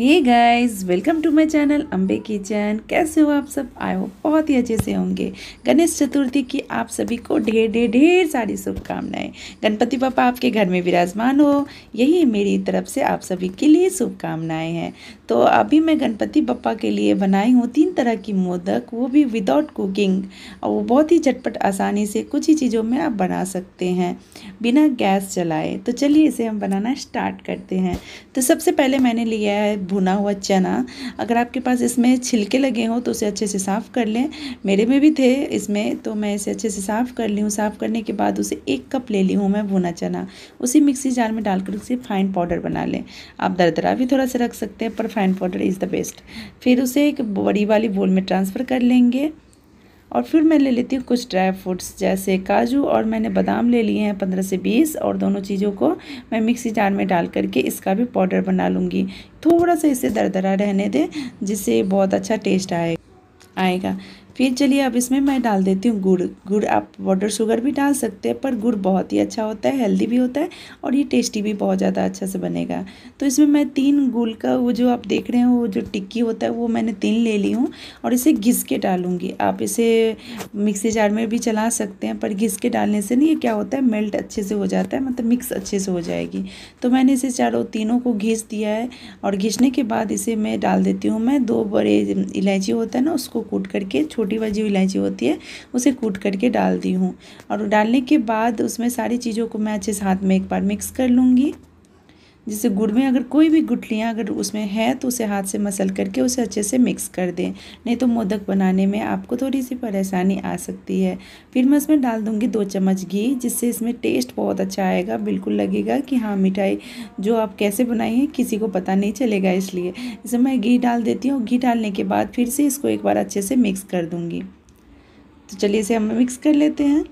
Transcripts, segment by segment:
ये guys welcome to my channel Ambe kitchen कैसे हो आप सब आए हो बहुत ही अच्छे से होंगे गणेश चतुर्थी की आप सभी को ढेर ढेर ढेर सारी शुभकामनाएं गणपति पापा आपके घर में विराजमान हो यही मेरी तरफ से आप सभी के लिए शुभकामनाएं हैं तो अभी मैं गणपति पप्पा के लिए बनाई हूँ तीन तरह की मोदक वो भी विदाउट कुकिंग और वो बहुत ही झटपट आसानी से कुछ ही चीज़ों में आप बना सकते हैं बिना गैस चलाए तो चलिए इसे हम बनाना स्टार्ट करते हैं तो सबसे पहले मैंने लिया है भुना हुआ चना अगर आपके पास इसमें छिलके लगे हों तो उसे अच्छे से साफ़ कर लें मेरे में भी थे इसमें तो मैं इसे अच्छे से साफ़ कर ली हूँ साफ़ करने के बाद उसे एक कप ले ली हूँ मैं भुना चना उसी मिक्सी जार में डालकर उसे फाइन पाउडर बना लें आप दरदरा भी थोड़ा सा रख सकते हैं पर fine powder is the best फिर उसे एक बड़ी वाली बोल में ट्रांसफ़र कर लेंगे और फिर मैं ले लेती हूँ कुछ ड्राई फ्रूट्स जैसे काजू और मैंने बादाम ले लिए हैं पंद्रह से बीस और दोनों चीज़ों को मैं मिक्सी जार में डाल करके इसका भी पाउडर बना लूँगी थोड़ा सा इसे दरदरा रहने दें जिससे बहुत अच्छा टेस्ट आए आएगा फिर चलिए अब इसमें मैं डाल देती हूँ गुड़ गुड़ आप वाटर शुगर भी डाल सकते हैं पर गुड़ बहुत ही अच्छा होता है हेल्दी भी होता है और ये टेस्टी भी बहुत ज़्यादा अच्छा से बनेगा तो इसमें मैं तीन गुल का वो जो आप देख रहे हैं वो जो टिक्की होता है वो मैंने तीन ले ली हूँ और इसे घिस के डालूँगी आप इसे मिक्सी जार में भी चला सकते हैं पर घिस के डालने से नहीं ये क्या होता है मेल्ट अच्छे से हो जाता है मतलब मिक्स अच्छे से हो जाएगी तो मैंने इसे चारों तीनों को घिस दिया है और घिसने के बाद इसे मैं डाल देती हूँ मैं दो बड़े इलायची होता है ना उसको कूट करके छोटे छोटी वाली जो इलायची होती है उसे कूट करके डाल दी हूँ और डालने के बाद उसमें सारी चीज़ों को मैं अच्छे से हाथ में एक बार मिक्स कर लूँगी जैसे गुड़ में अगर कोई भी गुटलियाँ अगर उसमें है तो उसे हाथ से मसल करके उसे अच्छे से मिक्स कर दें नहीं तो मोदक बनाने में आपको थोड़ी सी परेशानी आ सकती है फिर मैं इसमें डाल दूँगी दो चम्मच घी जिससे इसमें टेस्ट बहुत अच्छा आएगा बिल्कुल लगेगा कि हाँ मिठाई जो आप कैसे बनाई है किसी को पता नहीं चलेगा इसलिए इसे मैं घी डाल देती हूँ घी डालने के बाद फिर से इसको एक बार अच्छे से मिक्स कर दूँगी तो चलिए इसे हम मिक्स कर लेते हैं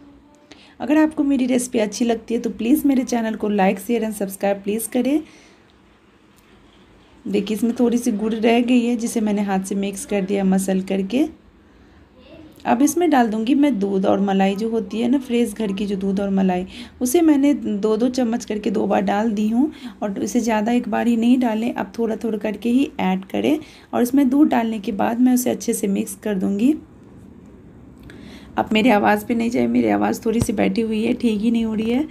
अगर आपको मेरी रेसिपी अच्छी लगती है तो प्लीज़ मेरे चैनल को like share and subscribe please करें देखिए इसमें थोड़ी सी गुड़ रह गई है जिसे मैंने हाथ से मिक्स कर दिया मसल करके अब इसमें डाल दूंगी मैं दूध और मलाई जो होती है ना फ्रेश घर की जो दूध और मलाई उसे मैंने दो दो चम्मच करके दो बार डाल दी हूँ और इसे ज़्यादा एक बार ही नहीं डालें अब थोड़ा थोड़ा करके ही ऐड करें और इसमें दूध डालने के बाद मैं उसे अच्छे से मिक्स कर दूँगी आप मेरी आवाज़ भी नहीं जाए मेरी आवाज़ थोड़ी सी बैठी हुई है ठीक ही नहीं हो रही है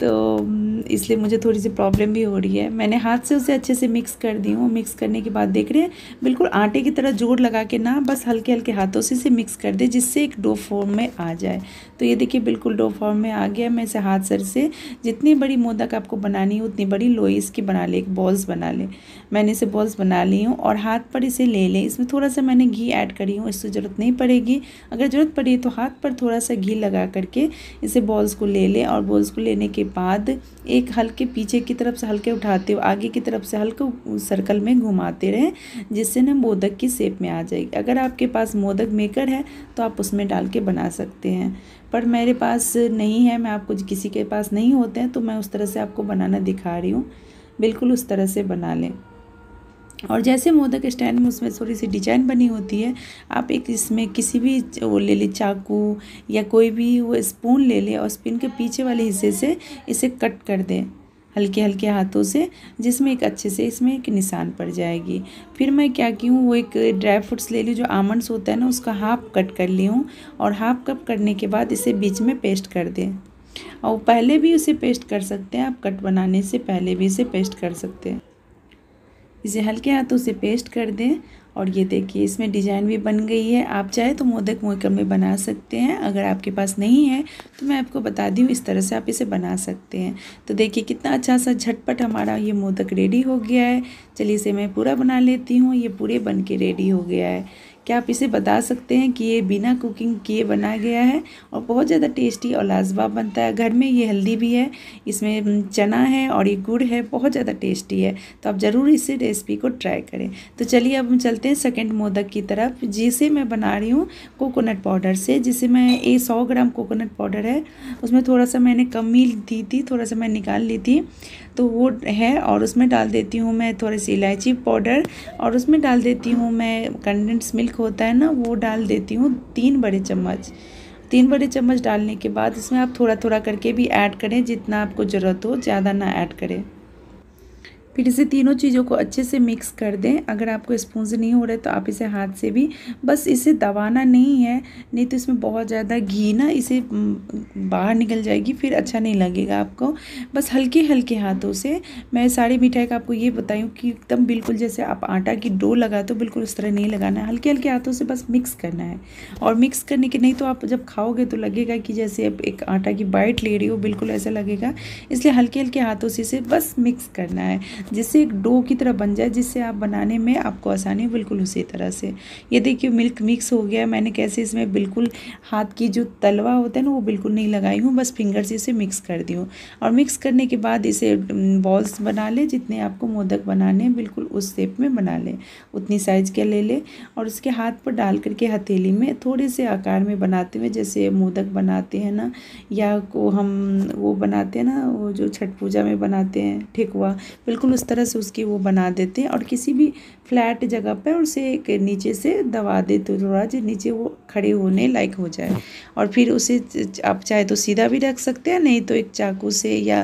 तो हम्म, इसलिए मुझे थोड़ी सी प्रॉब्लम भी हो रही है मैंने हाथ से उसे अच्छे से मिक्स कर दी हूँ मिक्स करने के बाद देख रहे हैं बिल्कुल आटे की तरह जोड़ लगा के ना बस हल्के हल्के हाथों से इसे मिक्स कर दे जिससे एक डो फॉर्म में आ जाए तो ये देखिए बिल्कुल डो फॉर्म में आ गया मैं इसे हाथ सर से जितनी बड़ी मोदक आपको बनानी हो उतनी बड़ी लोई इसकी बना ले एक बॉल्स बना ले मैंने इसे बॉल्स बना ली हूँ और हाथ पर इसे ले लें इसमें थोड़ा सा मैंने घी ऐड करी हूँ इससे ज़रूरत नहीं पड़ेगी अगर ज़रूरत पड़ी तो हाथ पर थोड़ा सा घी लगा करके इसे बॉल्स को ले लें और बॉल्स को लेने के बाद एक हल्के पीछे की तरफ से हल्के उठाते हुए आगे की तरफ से हल्के सर्कल में घुमाते रहें जिससे ना मोदक की शेप में आ जाएगी अगर आपके पास मोदक मेकर है तो आप उसमें डाल के बना सकते हैं पर मेरे पास नहीं है मैं आपको किसी के पास नहीं होते हैं तो मैं उस तरह से आपको बनाना दिखा रही हूँ बिल्कुल उस तरह से बना लें और जैसे मोदक स्टैंड में उसमें थोड़ी सी डिजाइन बनी होती है आप एक इसमें किसी भी वो ले ले चाकू या कोई भी वो स्पून ले ले और स्पिन के पीछे वाले हिस्से से इसे कट कर दें हल्के हल्के हाथों से जिसमें एक अच्छे से इसमें एक निशान पड़ जाएगी फिर मैं क्या की हूँ वो एक ड्राई फ्रूट्स ले ली जो आमंड्स होता है ना उसका हाफ कट कर ली हूँ और हाफ कप करने के बाद इसे बीच में पेस्ट कर दें और पहले भी उसे पेस्ट कर सकते हैं आप कट बनाने से पहले भी इसे पेस्ट कर सकते हैं इसे हल्के हाथों से पेस्ट कर दें और ये देखिए इसमें डिज़ाइन भी बन गई है आप चाहे तो मोदक मोकर में बना सकते हैं अगर आपके पास नहीं है तो मैं आपको बता दी इस तरह से आप इसे बना सकते हैं तो देखिए कितना अच्छा सा झटपट हमारा ये मोदक रेडी हो गया है चलिए इसे मैं पूरा बना लेती हूँ ये पूरे बन के रेडी हो गया है क्या आप इसे बता सकते हैं कि ये बिना कुकिंग किए बनाया गया है और बहुत ज़्यादा टेस्टी और लाजवाब बनता है घर में ये हेल्दी भी है इसमें चना है और ये गुड़ है बहुत ज़्यादा टेस्टी है तो आप ज़रूर इस रेसिपी को ट्राई करें तो चलिए अब हम चलते हैं सेकेंड मोदक की तरफ जिसे मैं बना रही हूँ कोकोनट पाउडर से जिसे मैं ये सौ ग्राम कोकोनट पाउडर है उसमें थोड़ा सा मैंने कम ही दी थी थोड़ा सा मैं निकाल ली थी तो वो है और उसमें डाल देती हूँ मैं थोड़ी सी इलायची पाउडर और उसमें डाल देती हूँ मैं कंडेंस मिल्क मिल्क होता है ना वो डाल देती हूँ तीन बड़े चम्मच तीन बड़े चम्मच डालने के बाद इसमें आप थोड़ा थोड़ा करके भी ऐड करें जितना आपको ज़रूरत हो ज़्यादा ना ऐड करें फिर इसे तीनों चीज़ों को अच्छे से मिक्स कर दें अगर आपको स्पून नहीं हो रहा है तो आप इसे हाथ से भी बस इसे दबाना नहीं है नहीं तो इसमें बहुत ज़्यादा घी ना इसे बाहर निकल जाएगी फिर अच्छा नहीं लगेगा आपको बस हल्के हल्के हाथों से मैं सारी मिठाई का आपको ये बताई कि एकदम बिल्कुल जैसे आप आटा की डो लगाते हो बिल्कुल उस तरह नहीं लगाना है हल्के हल्के हाथों से बस मिक्स करना है और मिक्स करने के नहीं तो आप जब खाओगे तो लगेगा कि जैसे आप एक आटा की बाइट ले रही हो बिल्कुल ऐसा लगेगा इसलिए हल्के हल्के हाथों से इसे बस मिक्स करना है जिससे एक डो की तरह बन जाए जिससे आप बनाने में आपको आसानी बिल्कुल उसी तरह से ये देखिए मिल्क मिक्स हो गया मैंने कैसे इसमें बिल्कुल हाथ की जो तलवा होता है ना वो बिल्कुल नहीं लगाई हूँ बस फिंगर से इसे मिक्स कर दी हूँ और मिक्स करने के बाद इसे बॉल्स बना लें जितने आपको मोदक बनाने हैं बिल्कुल उस शेप में बना लें उतनी साइज के ले लें और उसके हाथ पर डाल करके हथेली में थोड़े से आकार में बनाते हुए जैसे मोदक बनाते हैं ना या को हम वो बनाते हैं ना वो जो छठ पूजा में बनाते हैं ठेकुआ बिल्कुल उस तरह से उसकी वो बना देते हैं और किसी भी फ्लैट जगह पर उसे एक नीचे से दबा देते थोड़ा जो नीचे वो खड़े होने लायक हो जाए और फिर उसे आप चाहे तो सीधा भी रख सकते हैं नहीं तो एक चाकू से या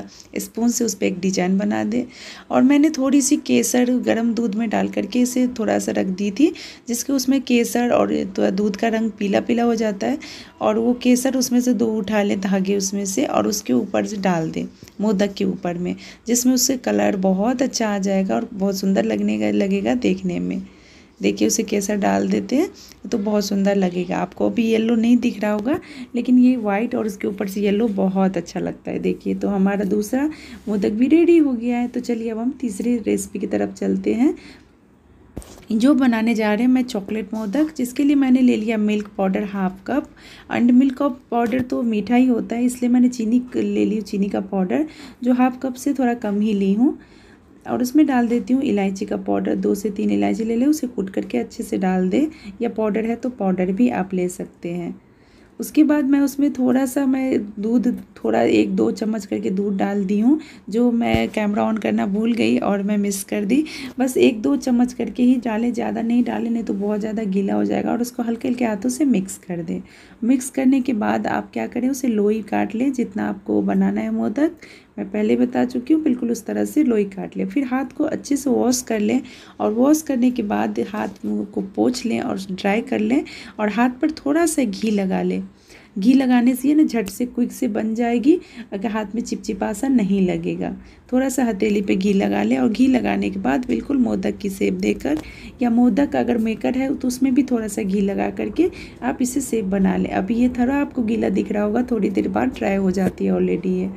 स्पून से उस पर एक डिजाइन बना दे और मैंने थोड़ी सी केसर गर्म दूध में डाल करके इसे थोड़ा सा रख दी थी जिसके उसमें केसर और दूध का रंग पीला पीला हो जाता है और वो केसर उसमें से दो उठा लें धागे उसमें से और उसके ऊपर से डाल दें मोदक के ऊपर में जिसमें उससे कलर बहुत अच्छा आ जाएगा और बहुत सुंदर लगने लगेगा देखने में देखिए उसे केसर डाल देते हैं तो बहुत सुंदर लगेगा आपको अभी येलो नहीं दिख रहा होगा लेकिन ये वाइट और उसके ऊपर से येलो बहुत अच्छा लगता है देखिए तो हमारा दूसरा मोदक भी रेडी हो गया है तो चलिए अब हम तीसरी रेसिपी की तरफ चलते हैं जो बनाने जा रहे हैं मैं चॉकलेट मोदक जिसके लिए मैंने ले लिया milk powder half cup and milk powder तो मीठा ही होता है इसलिए मैंने चीनी ले ली चीनी का पाउडर जो हाफ कप से थोड़ा कम ही ली हूँ और उसमें डाल देती हूँ इलायची का पाउडर दो से तीन इलायची ले लें उसे कूट करके अच्छे से डाल दें या पाउडर है तो पाउडर भी आप ले सकते हैं उसके बाद मैं उसमें थोड़ा सा मैं दूध थोड़ा एक दो चम्मच करके दूध डाल दी हूँ जो मैं कैमरा ऑन करना भूल गई और मैं मिस कर दी बस एक दो चम्मच करके ही डालें ज़्यादा नहीं डालें नहीं तो बहुत ज़्यादा गीला हो जाएगा और उसको हल्के हल्के हाथों से मिक्स कर दें मिक्स करने के बाद आप क्या करें उसे लोई काट लें जितना आपको बनाना है मोदक मैं पहले बता चुकी हूँ बिल्कुल उस तरह से लोई काट लें फिर हाथ को अच्छे से वॉश कर लें और वॉश करने के बाद हाथ को पोछ लें और ड्राई कर लें और हाथ पर थोड़ा सा घी लगा लें घी लगाने से ये ना झट से क्विक से बन जाएगी अगर हाथ में चिपचिपा सा नहीं लगेगा थोड़ा सा हथेली पे घी लगा लें और घी लगाने के बाद बिल्कुल मोदक की सेब देकर या मोदक अगर मेकर है तो उसमें भी थोड़ा सा घी लगा करके आप इसे सेब बना लें अभी ये थोड़ा आपको गीला दिख रहा होगा थोड़ी देर बाद ड्राई हो जाती है ऑलरेडी ये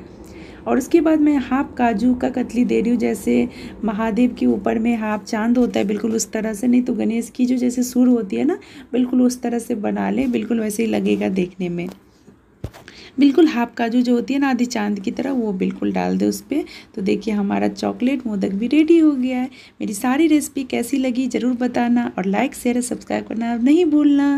और उसके बाद मैं हाफ काजू का कतली दे रही हूँ जैसे महादेव के ऊपर में हाफ चांद होता है बिल्कुल उस तरह से नहीं तो गणेश की जो जैसे सुर होती है ना बिल्कुल उस तरह से बना लें बिल्कुल वैसे ही लगेगा देखने में बिल्कुल हाफ काजू जो होती है ना आधी चांद की तरह वो बिल्कुल डाल दे उस पर तो देखिए हमारा चॉकलेट मोदक भी रेडी हो गया है मेरी सारी रेसिपी कैसी लगी ज़रूर बताना और लाइक शेयर सब्सक्राइब करना नहीं भूलना